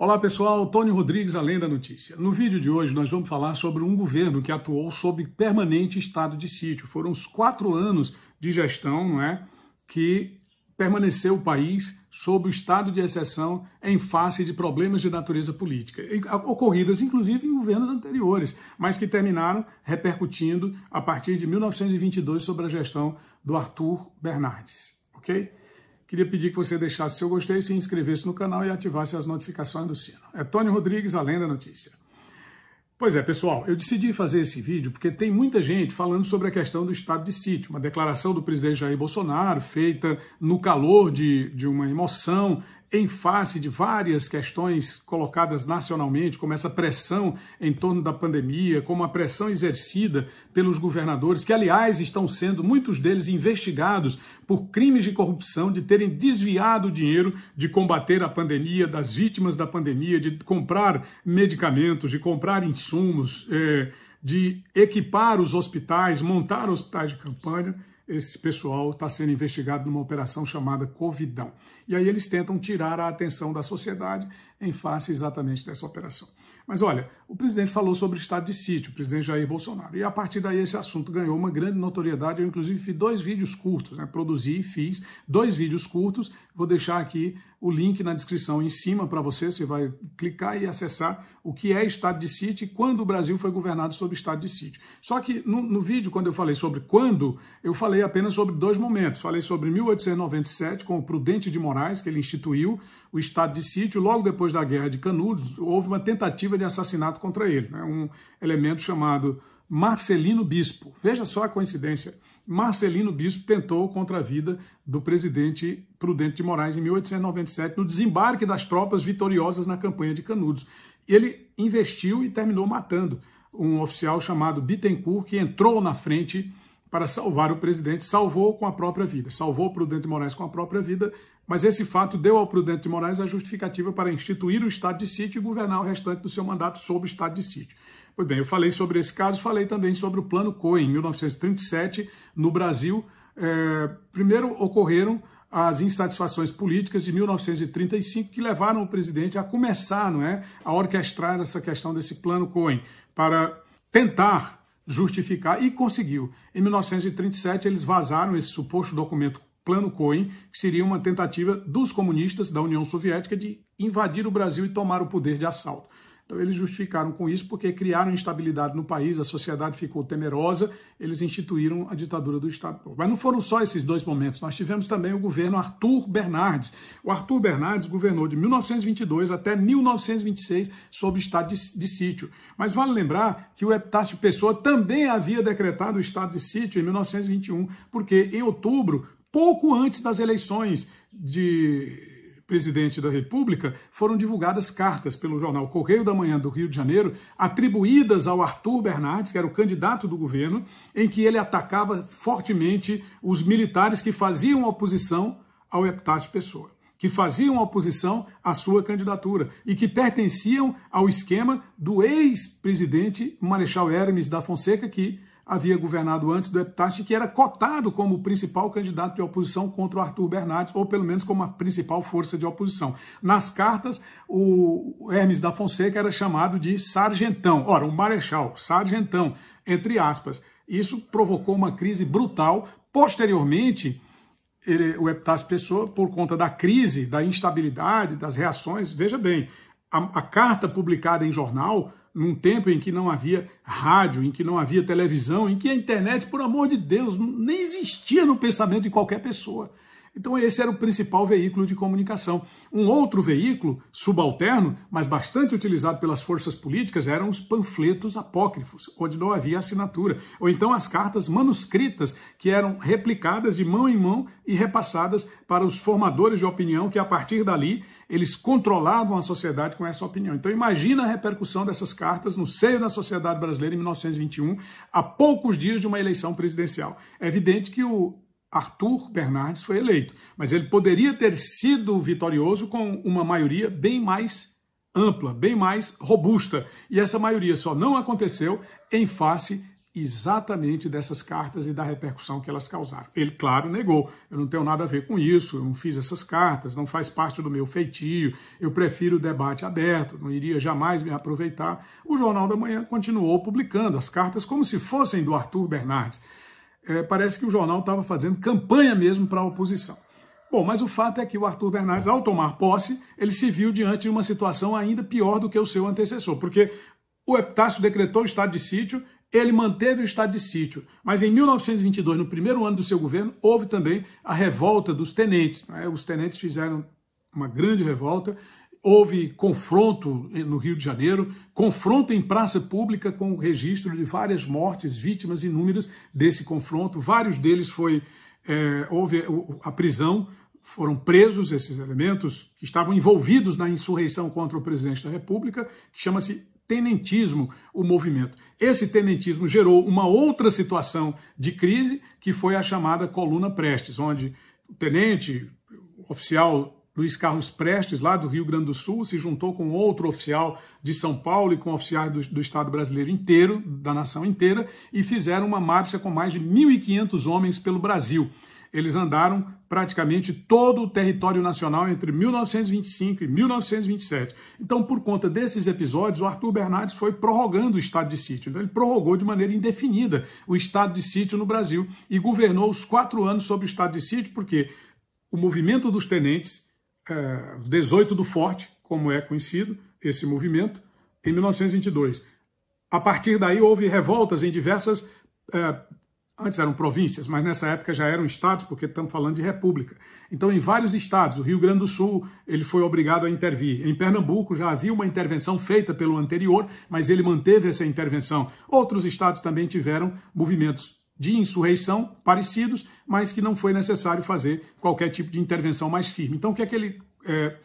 Olá pessoal, Tony Rodrigues, Além da Notícia. No vídeo de hoje nós vamos falar sobre um governo que atuou sob permanente estado de sítio. Foram os quatro anos de gestão, não é, que permaneceu o país sob o estado de exceção em face de problemas de natureza política, ocorridas inclusive em governos anteriores, mas que terminaram repercutindo a partir de 1922 sobre a gestão do Arthur Bernardes, ok? Queria pedir que você deixasse seu gostei, se inscrevesse no canal e ativasse as notificações do sino. É Tony Rodrigues, além da notícia. Pois é, pessoal, eu decidi fazer esse vídeo porque tem muita gente falando sobre a questão do estado de sítio, uma declaração do presidente Jair Bolsonaro feita no calor de, de uma emoção em face de várias questões colocadas nacionalmente, como essa pressão em torno da pandemia, como a pressão exercida pelos governadores, que aliás estão sendo muitos deles investigados por crimes de corrupção, de terem desviado o dinheiro de combater a pandemia, das vítimas da pandemia, de comprar medicamentos, de comprar insumos, é, de equipar os hospitais, montar hospitais de campanha. Esse pessoal está sendo investigado numa operação chamada Covidão. E aí eles tentam tirar a atenção da sociedade em face exatamente dessa operação. Mas olha, o presidente falou sobre o estado de sítio, o presidente Jair Bolsonaro. E a partir daí esse assunto ganhou uma grande notoriedade. Eu, inclusive, fiz dois vídeos curtos, né? produzi e fiz dois vídeos curtos. Vou deixar aqui o link na descrição em cima para você. Você vai clicar e acessar o que é estado de sítio e quando o Brasil foi governado sob estado de sítio. Só que no, no vídeo, quando eu falei sobre quando, eu falei apenas sobre dois momentos. Falei sobre 1897, com o Prudente de Moraes, que ele instituiu o estado de sítio. Logo depois da Guerra de Canudos, houve uma tentativa de assassinato contra ele, né? um elemento chamado Marcelino Bispo. Veja só a coincidência. Marcelino Bispo tentou contra a vida do presidente Prudente de Moraes em 1897, no desembarque das tropas vitoriosas na campanha de Canudos. Ele investiu e terminou matando um oficial chamado Bittencourt, que entrou na frente para salvar o presidente, salvou com a própria vida, salvou Prudente de Moraes com a própria vida, mas esse fato deu ao Prudente de Moraes a justificativa para instituir o estado de sítio e governar o restante do seu mandato sob o estado de sítio. Pois bem, eu falei sobre esse caso, falei também sobre o Plano Cohen, em 1937, no Brasil. É, primeiro ocorreram as insatisfações políticas de 1935 que levaram o presidente a começar, não é, a orquestrar essa questão desse plano Cohen para tentar justificar e conseguiu. Em 1937 eles vazaram esse suposto documento Plano Cohen, que seria uma tentativa dos comunistas da União Soviética de invadir o Brasil e tomar o poder de assalto. Então eles justificaram com isso porque criaram instabilidade no país, a sociedade ficou temerosa, eles instituíram a ditadura do Estado. Mas não foram só esses dois momentos, nós tivemos também o governo Arthur Bernardes. O Arthur Bernardes governou de 1922 até 1926 sob estado de, de sítio. Mas vale lembrar que o Epitácio Pessoa também havia decretado o estado de sítio em 1921, porque em outubro pouco antes das eleições de presidente da República, foram divulgadas cartas pelo jornal Correio da Manhã do Rio de Janeiro, atribuídas ao Arthur Bernardes, que era o candidato do governo, em que ele atacava fortemente os militares que faziam oposição ao Epitácio Pessoa, que faziam oposição à sua candidatura e que pertenciam ao esquema do ex-presidente Marechal Hermes da Fonseca, que havia governado antes do Epitácio, que era cotado como o principal candidato de oposição contra o Arthur Bernardes, ou pelo menos como a principal força de oposição. Nas cartas, o Hermes da Fonseca era chamado de sargentão. Ora, um marechal, sargentão, entre aspas. Isso provocou uma crise brutal. Posteriormente, ele, o Epitácio Pessoa, por conta da crise, da instabilidade, das reações, veja bem, a, a carta publicada em jornal num tempo em que não havia rádio, em que não havia televisão, em que a internet, por amor de Deus, nem existia no pensamento de qualquer pessoa. Então, esse era o principal veículo de comunicação. Um outro veículo, subalterno, mas bastante utilizado pelas forças políticas, eram os panfletos apócrifos, onde não havia assinatura, ou então as cartas manuscritas, que eram replicadas de mão em mão e repassadas para os formadores de opinião, que a partir dali eles controlavam a sociedade com essa opinião. Então imagina a repercussão dessas cartas no seio da sociedade brasileira em 1921, a poucos dias de uma eleição presidencial. É evidente que o Arthur Bernardes foi eleito, mas ele poderia ter sido vitorioso com uma maioria bem mais ampla, bem mais robusta. E essa maioria só não aconteceu em face exatamente dessas cartas e da repercussão que elas causaram. Ele, claro, negou. Eu não tenho nada a ver com isso, eu não fiz essas cartas, não faz parte do meu feitio, eu prefiro o debate aberto, não iria jamais me aproveitar. O Jornal da Manhã continuou publicando as cartas como se fossem do Arthur Bernardes é, parece que o jornal estava fazendo campanha mesmo para a oposição. Bom, mas o fato é que o Arthur Bernardes, ao tomar posse, ele se viu diante de uma situação ainda pior do que o seu antecessor, porque o Epitácio decretou o estado de sítio, ele manteve o estado de sítio, mas em 1922, no primeiro ano do seu governo, houve também a revolta dos tenentes. Né? Os tenentes fizeram uma grande revolta, Houve confronto no Rio de Janeiro, confronto em praça pública com o registro de várias mortes, vítimas inúmeras desse confronto. Vários deles foi é, houve a prisão, foram presos esses elementos que estavam envolvidos na insurreição contra o presidente da República, que chama-se tenentismo, o movimento. Esse tenentismo gerou uma outra situação de crise, que foi a chamada coluna Prestes, onde o tenente, o oficial Luiz Carlos Prestes, lá do Rio Grande do Sul, se juntou com outro oficial de São Paulo e com oficiais do, do Estado brasileiro inteiro, da nação inteira, e fizeram uma marcha com mais de 1.500 homens pelo Brasil. Eles andaram praticamente todo o território nacional entre 1925 e 1927. Então, por conta desses episódios, o Arthur Bernardes foi prorrogando o estado de sítio. Então, ele prorrogou de maneira indefinida o estado de sítio no Brasil e governou os quatro anos sob o estado de sítio, porque o movimento dos tenentes é, os 18 do Forte, como é conhecido esse movimento, em 1922. A partir daí houve revoltas em diversas. É, antes eram províncias, mas nessa época já eram estados, porque estamos falando de república. Então, em vários estados, o Rio Grande do Sul, ele foi obrigado a intervir. Em Pernambuco já havia uma intervenção feita pelo anterior, mas ele manteve essa intervenção. Outros estados também tiveram movimentos de insurreição parecidos, mas que não foi necessário fazer qualquer tipo de intervenção mais firme. Então, o que é que ele. É,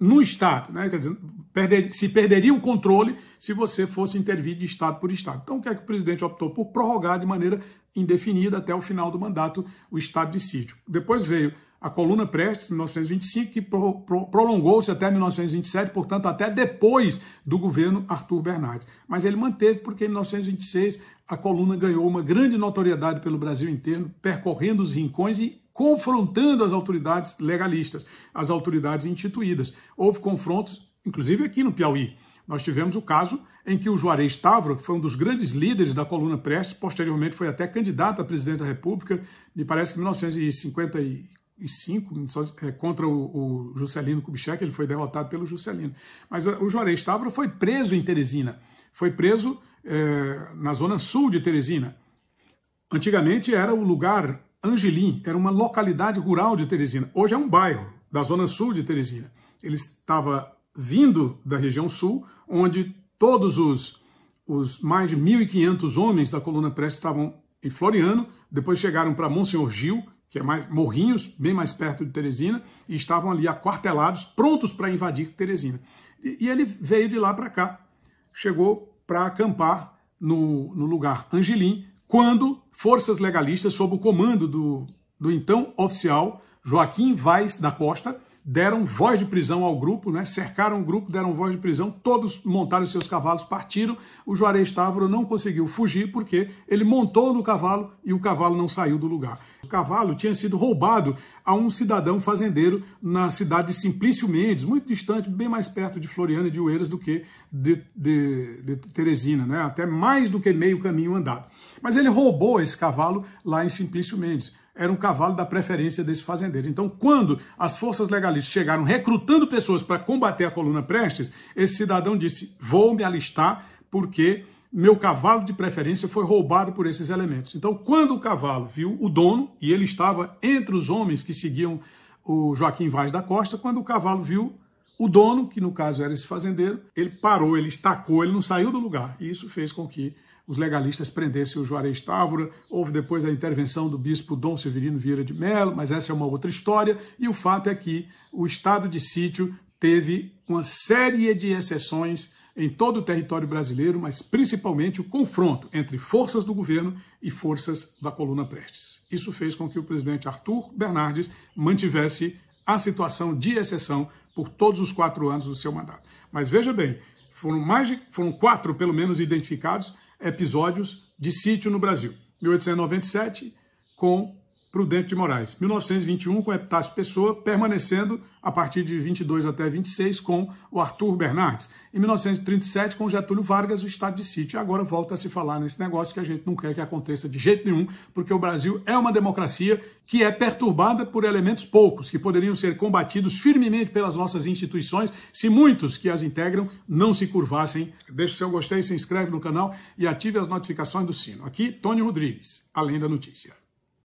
no Estado, né? quer dizer, perder, se perderia o controle se você fosse intervir de Estado por Estado. Então, o que é que o presidente optou por prorrogar de maneira indefinida até o final do mandato o estado de sítio. Depois veio a coluna Prestes, em 1925, que pro, pro, prolongou-se até 1927, portanto, até depois do governo Arthur Bernardes. Mas ele manteve, porque em 1926 a coluna ganhou uma grande notoriedade pelo Brasil inteiro, percorrendo os rincões e confrontando as autoridades legalistas, as autoridades instituídas. Houve confrontos, inclusive aqui no Piauí. Nós tivemos o caso em que o Juarez Távora, que foi um dos grandes líderes da coluna Prestes, posteriormente foi até candidato a presidente da República, me parece que em 1954, 5 é, contra o, o, Juscelino Kubitschek, ele foi derrotado pelo Juscelino. Mas eh, o Juarez Távora foi preso em Teresina, foi preso é, na zona sul de Teresina. Antigamente era o lugar Angelim, era uma localidade rural de Teresina. Hoje é um bairro da zona sul de Teresina. Ele estava vindo da região sul, onde todos os, os mais de 1.500 homens da coluna Prestes estavam em Floriano, depois chegaram para Monsenhor Gil, que é mais Morrinhos, bem mais perto de Teresina, e estavam ali aquartelados, prontos para invadir Teresina. E, e, ele veio de lá para cá, chegou para acampar no, no lugar Angelim, quando forças legalistas, sob o comando do, do então oficial Joaquim Vaz da Costa, deram voz de prisão ao grupo, né? cercaram o grupo, deram voz de prisão, todos montaram seus cavalos, partiram. O Juarez Távora não conseguiu fugir porque ele montou no cavalo e o cavalo não saiu do lugar. O cavalo tinha sido roubado a um cidadão fazendeiro na cidade de Simplício Mendes, muito distante, bem mais perto de Floriana e de Oeiras do que de, de, de Teresina, né? até mais do que meio caminho andado. Mas ele roubou esse cavalo lá em Simplício Mendes era um cavalo da preferência desse fazendeiro. Então, quando as forças legalistas chegaram recrutando pessoas para combater a coluna Prestes, esse cidadão disse: Vou me alistar porque meu cavalo de preferência foi roubado por esses elementos. Então, quando o cavalo viu o dono, e ele estava entre os homens que seguiam o Joaquim Vaz da Costa, quando o cavalo viu o dono, que no caso era esse fazendeiro, ele parou, ele estacou, ele não saiu do lugar. E isso fez com que os legalistas prendessem o Juarez Távora. Houve depois a intervenção do bispo Dom Severino Vieira de Mello, mas essa é uma outra história. E o fato é que o estado de sítio teve uma série de exceções em todo o território brasileiro, mas principalmente o confronto entre forças do governo e forças da coluna Prestes. Isso fez com que o presidente Arthur Bernardes mantivesse a situação de exceção por todos os quatro anos do seu mandato. Mas veja bem, foram mais de, foram quatro, pelo menos, identificados episódios de sítio no Brasil. 1897, com Prudente de Moraes. 1921 com Epitácio Pessoa, permanecendo a partir de 22 até 26 com o Arthur Bernardes. Em 1937 com Getúlio Vargas, o estado de sítio. E agora volta a se falar nesse negócio que a gente não quer que aconteça de jeito nenhum, porque o Brasil é uma democracia que é perturbada por elementos poucos, que poderiam ser combatidos firmemente pelas nossas instituições, se muitos que as integram não se curvassem. Deixe seu gostei, se inscreve no canal e ative as notificações do sino. Aqui, Tony Rodrigues, além da notícia.